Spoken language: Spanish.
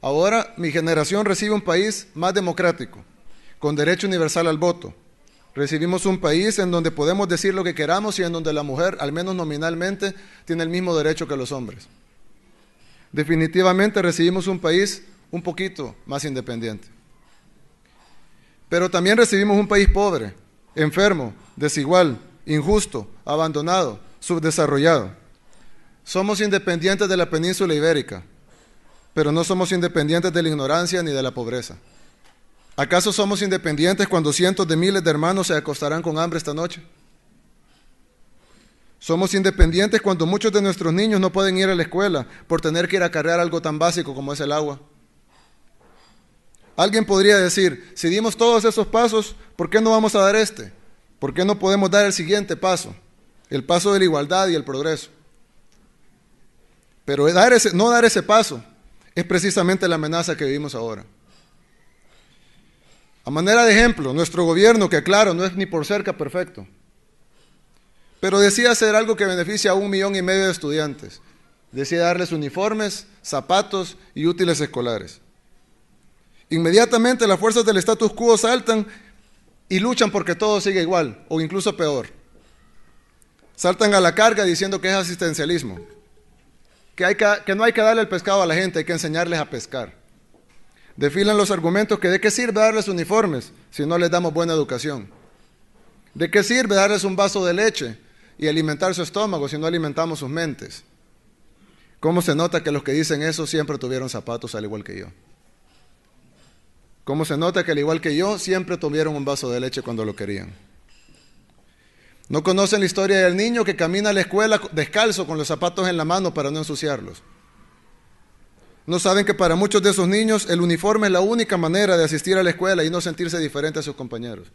Ahora mi generación recibe un país más democrático, con derecho universal al voto. Recibimos un país en donde podemos decir lo que queramos y en donde la mujer, al menos nominalmente, tiene el mismo derecho que los hombres. Definitivamente recibimos un país un poquito más independiente. Pero también recibimos un país pobre, enfermo, desigual, injusto, abandonado, subdesarrollado. Somos independientes de la península ibérica, pero no somos independientes de la ignorancia ni de la pobreza. ¿Acaso somos independientes cuando cientos de miles de hermanos se acostarán con hambre esta noche? Somos independientes cuando muchos de nuestros niños no pueden ir a la escuela por tener que ir a cargar algo tan básico como es el agua. Alguien podría decir, si dimos todos esos pasos, ¿por qué no vamos a dar este? ¿Por qué no podemos dar el siguiente paso? El paso de la igualdad y el progreso. Pero no dar ese paso es precisamente la amenaza que vivimos ahora. A manera de ejemplo, nuestro gobierno, que claro, no es ni por cerca perfecto, pero decía hacer algo que beneficia a un millón y medio de estudiantes. Decía darles uniformes, zapatos y útiles escolares. Inmediatamente las fuerzas del status quo saltan y luchan porque todo siga igual o incluso peor. Saltan a la carga diciendo que es asistencialismo que, no hay que darle el pescado a la gente, hay que enseñarles a pescar. Defilan los argumentos que de qué sirve darles uniformes si no les damos buena educación. ¿De qué sirve darles un vaso de leche y alimentar su estómago si no alimentamos sus mentes? ¿Cómo se nota que los que dicen eso siempre tuvieron zapatos al igual que yo? ¿Cómo se nota que al igual que yo siempre tuvieron un vaso de leche cuando lo querían? No conocen la historia del niño que camina a la escuela descalzo con los zapatos en la mano para no ensuciarlos. No saben que para muchos de esos niños el uniforme es la única manera de asistir a la escuela y no sentirse diferente a sus compañeros.